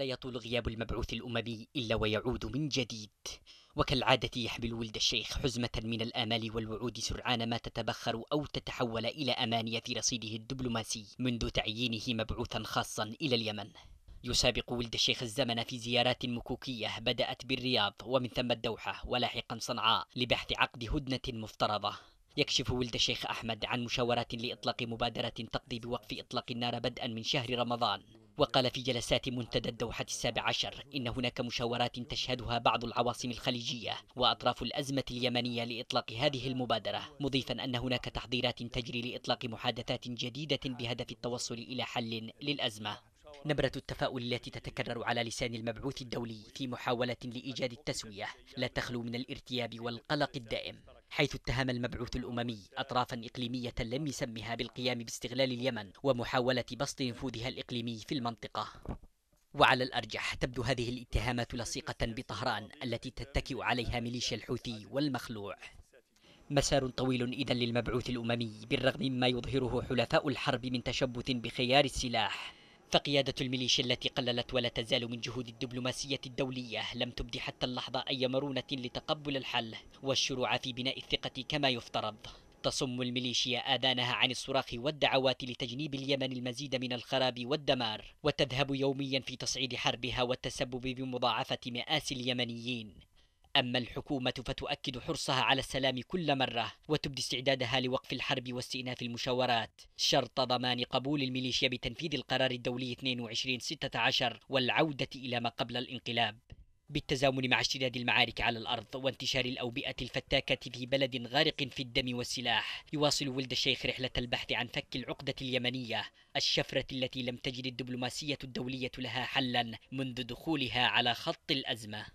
لا يطول غياب المبعوث الأممي إلا ويعود من جديد وكالعادة يحمل ولد الشيخ حزمة من الآمال والوعود سرعان ما تتبخر أو تتحول إلى أماني في رصيده الدبلوماسي منذ تعيينه مبعوثا خاصا إلى اليمن يسابق ولد الشيخ الزمن في زيارات مكوكية بدأت بالرياض ومن ثم الدوحة ولاحقا صنعاء لبحث عقد هدنة مفترضة يكشف ولد الشيخ أحمد عن مشاورات لإطلاق مبادرة تقضي بوقف إطلاق النار بدءا من شهر رمضان وقال في جلسات منتدى الدوحة السابع عشر إن هناك مشاورات تشهدها بعض العواصم الخليجية وأطراف الأزمة اليمنية لإطلاق هذه المبادرة مضيفا أن هناك تحضيرات تجري لإطلاق محادثات جديدة بهدف التوصل إلى حل للأزمة نبرة التفاؤل التي تتكرر على لسان المبعوث الدولي في محاولة لإيجاد التسوية لا تخلو من الارتياب والقلق الدائم حيث اتهم المبعوث الأممي أطرافا إقليمية لم يسمها بالقيام باستغلال اليمن ومحاولة بسط نفوذها الإقليمي في المنطقة وعلى الأرجح تبدو هذه الاتهامات لصيقة بطهران التي تتكئ عليها ميليشيا الحوثي والمخلوع مسار طويل إذا للمبعوث الأممي بالرغم مما يظهره حلفاء الحرب من تشبث بخيار السلاح فقيادة الميليشيا التي قللت ولا تزال من جهود الدبلوماسية الدولية لم تبدي حتى اللحظة أي مرونة لتقبل الحل والشروع في بناء الثقة كما يفترض تصم الميليشيا آذانها عن الصراخ والدعوات لتجنيب اليمن المزيد من الخراب والدمار وتذهب يوميا في تصعيد حربها والتسبب بمضاعفة مآسي اليمنيين أما الحكومة فتؤكد حرصها على السلام كل مرة وتبدي استعدادها لوقف الحرب واستئناف المشاورات شرط ضمان قبول الميليشيا بتنفيذ القرار الدولي 2216 والعودة إلى ما قبل الانقلاب بالتزامن مع اشتداد المعارك على الأرض وانتشار الأوبئة الفتاكة في بلد غارق في الدم والسلاح يواصل ولد الشيخ رحلة البحث عن فك العقدة اليمنية الشفرة التي لم تجد الدبلوماسية الدولية لها حلا منذ دخولها على خط الأزمة